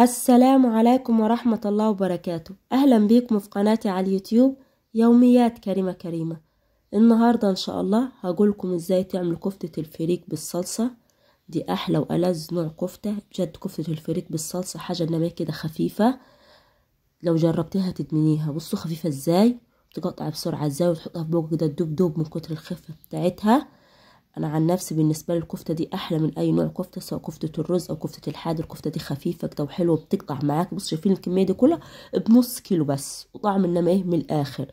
السلام عليكم ورحمة الله وبركاته أهلا بيكم في قناتي على اليوتيوب يوميات كريمة كريمة النهاردة إن شاء الله هقولكم إزاي تعملوا كفتة الفريك بالصلصة دي أحلى وألذ نوع كفتة بجد كفتة الفريك بالصلصة حاجة إنما كده خفيفة لو جربتيها تدمنيها بصوا خفيفة إزاي تقطع بسرعة إزاي وتحطها في بوق كده تدوب دوب من كتر الخفة بتاعتها انا عن نفسي بالنسبه لي الكفته دي احلى من اي نوع كفته سواء كفته الرز او كفته الحاد الكفته دي خفيفه كده وحلوه بتقطع معاك بص شايفين الكميه دي كلها بنص كيلو بس وطعم انما ايه من الاخر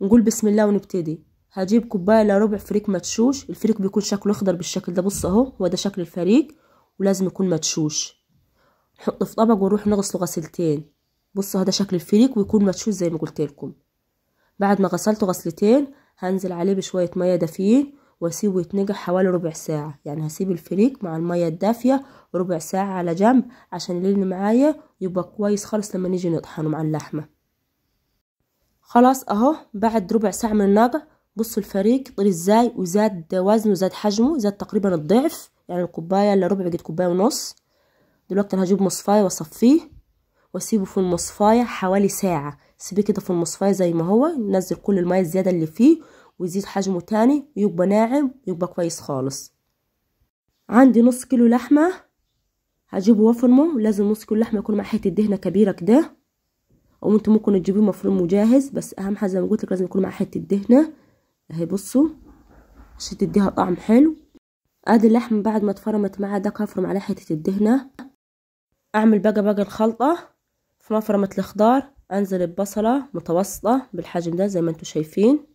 نقول بسم الله ونبتدي هجيب كوبايه الا ربع فريك مدشوش الفريك بيكون شكله اخضر بالشكل ده بص اهو هو ده شكل الفريك ولازم يكون مدشوش نحطه في طبق ونروح نغسله غسلتين بصوا هذا شكل الفريك ويكون مدشوش زي ما قلت لكم بعد ما غسلته غسلتين هنزل عليه بشويه ميه دافيه واسيبه يتنجع حوالي ربع ساعة يعني هسيب الفريك مع المية الدافية ربع ساعة على جنب عشان اللي معايا يبقى كويس خالص لما نيجي نطحنه مع اللحمة خلاص اهو بعد ربع ساعة من النجع بصوا الفريك طلع ازاي وزاد وزنه زاد حجمه زاد تقريبا الضعف يعني الكوباية الا ربع بقت كوباية ونص دلوقتي انا هجيب مصفاية واصفيه واسيبه في المصفاية حوالي ساعة سيبيه كده في المصفاية زي ما هو نزل كل المية الزيادة اللي فيه ويزيد حجمه تاني ويبقى ناعم ويبقى كويس خالص عندي نص كيلو لحمة هجيبه وافرمه لازم نص كيلو لحمة يكون مع حتة دهنة كبيرة كده او انتوا ممكن تجيبوه مفروم وجاهز بس اهم حاجة زي ما قلتلك لازم يكون مع حتة دهنة اهي بصوا عشان تديها طعم حلو ادي اللحمة بعد ما اتفرمت معاه ده هفرم عليه حتة الدهنة اعمل بقى بقى الخلطة في مفرمة الخضار انزل البصلة متوسطة بالحجم ده زي ما انتوا شايفين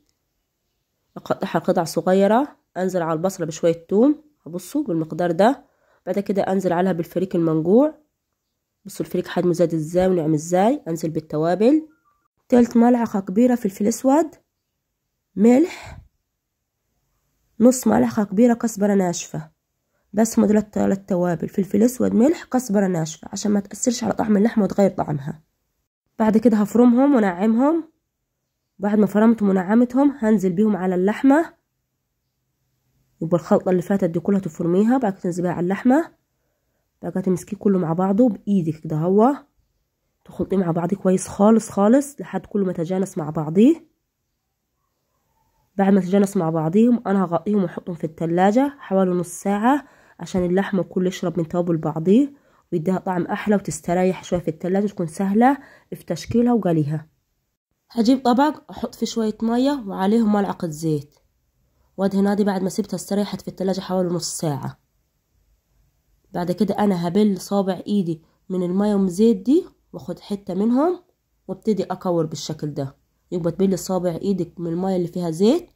أقطعها قطع صغيرة أنزل على البصلة بشوية توم بصوا بالمقدار ده بعد كده أنزل عليها بالفريك المنجوع بصوا الفريك حجمه زاد ازاي ونعم ازاي أنزل بالتوابل تلت ملعقة كبيرة فلفل أسود ملح نص ملعقة كبيرة كزبرة ناشفة بس هما دول التلات توابل فلفل أسود ملح كزبرة ناشفة عشان ما تأثرش على طعم اللحمة وتغير طعمها بعد كده هفرمهم ونعمهم بعد ما فرمتهم ونعمتهم هنزل بيهم على اللحمة وبالخلطة اللي فاتت دي كلها تفرميها بعد كده تنزل بيها على اللحمة بعد كده تمسكيه كله مع بعضه بإيدك كده هو تخلطيه مع بعضه كويس خالص خالص لحد كله ما تجانس مع بعضيه بعد ما تجانس مع بعضيهم أنا هغطيهم وأحطهم في التلاجة حوالي نص ساعة عشان اللحمة كله يشرب من توابل بعضيه ويديها طعم أحلى وتستريح شوية في التلاجة تكون سهلة في تشكيلها وقليها هجيب طبق احط فيه شوية مية وعليهم ملعقة زيت وأدهن دي بعد ما سبتها استريحت في التلاجة حوالي نص ساعة بعد كده انا هبل صابع ايدي من المية والزيت دي واخد حتة منهم وابتدي اكور بالشكل ده يبقى تبلي صابع ايدك من المية اللي فيها زيت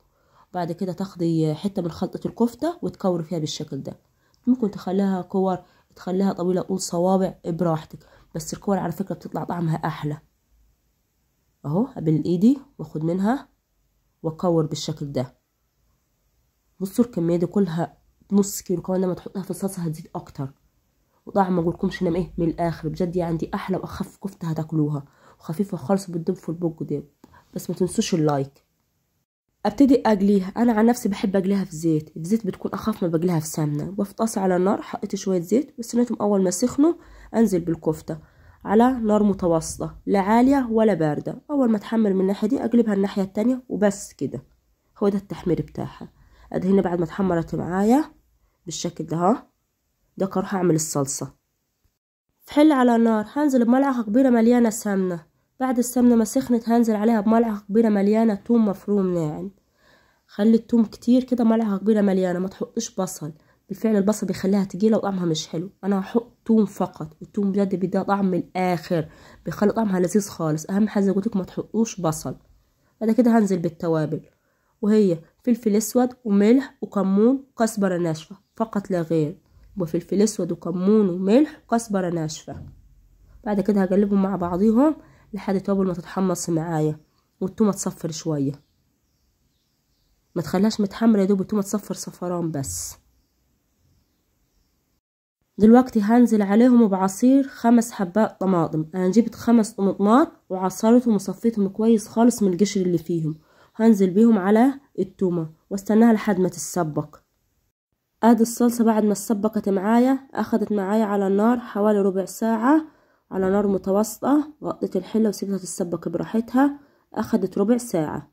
بعد كده تاخدي حتة من خلطة الكفتة وتكوري فيها بالشكل ده ممكن تخليها كور تخليها طويلة قول صوابع براحتك بس الكور على فكرة بتطلع طعمها احلى اهو قبل ايدي واخد منها واكور بالشكل ده بصوا الكميه دي كلها نص كيلو كمان لما تحطها في الصلصه هتزيد اكتر وطعم ما اقولكمش ايه من الاخر بجد يعني احلى واخف كفته هتاكلوها وخفيفه خالص بتدوب في البوج دي بس ما تنسوش اللايك ابتدي اقليها انا عن نفسي بحب اقليها في زيت في زيت بتكون اخف ما بقليها في سمنه وفي على النار حطيت شويه زيت واستنيتهم اول ما سخنوا انزل بالكفته على نار متوسطة لا عالية ولا باردة أول ما تحمل من الناحية دي أقلبها الناحية التانية وبس كده هو ده التحمير بتاعها أدهن بعد ما تحمرت معايا بالشكل ده ها ده كره أعمل الصلصة في حل على نار هنزل بملعقة كبيرة مليانة سمنة بعد السمنة ما سخنت هنزل عليها بملعقة كبيرة مليانة توم مفروم ناعم خلي التوم كتير كده ملعقة كبيرة مليانة ما تحطش بصل الفعل البصل بيخليها تقيله وطعمها مش حلو انا هحط توم فقط التوم بجد بيديها طعم من الاخر بيخلي طعمها لذيذ خالص اهم حاجه زي لكم ما تحطوش بصل بعد كده هنزل بالتوابل وهي فلفل اسود وملح وكمون وكزبره ناشفه فقط لا غير وفلفل اسود وكمون وملح وكزبره ناشفه بعد كده هقلبهم مع بعضيهم لحد التوابل ما تتحمص معايا والتومه تصفر شويه ما تخليهاش متحمره يا دوب التومه تصفر صفران بس دلوقتي هنزل عليهم بعصير خمس حبات طماطم انا جبت خمس طماطمات وعصرتهم وصفيتهم كويس خالص من القشر اللي فيهم هنزل بيهم على التومة واستناها لحد ما تتسبك ادي الصلصة بعد ما اتسبكت معايا اخدت معايا على النار حوالي ربع ساعة على نار متوسطة غطيت الحلة وسيبتها تتسبك براحتها اخدت ربع ساعة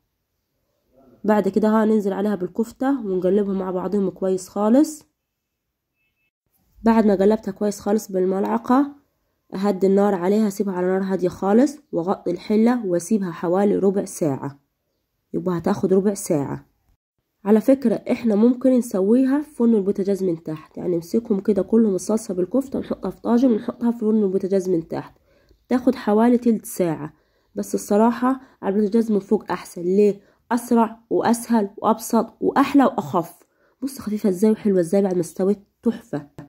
بعد كده هننزل عليها بالكفتة ونقلبهم مع بعضهم كويس خالص بعد ما جلبتها كويس خالص بالملعقة أهدي النار عليها أسيبها على نار هادية خالص وأغطي الحلة وأسيبها حوالي ربع ساعة يبقى هتاخد ربع ساعة على فكرة احنا ممكن نسويها في فرن البوتاجاز من تحت يعني نمسكهم كده كلهم الصلصة بالكفتة ونحطها في طاجن ونحطها في فرن البوتاجاز من تحت تاخد حوالي تلت ساعة بس الصراحة على البوتاجاز من فوق أحسن ليه؟ أسرع وأسهل وأبسط وأحلى وأخف بص خفيفة ازاي وحلوة ازاي بعد ما استوت تحفة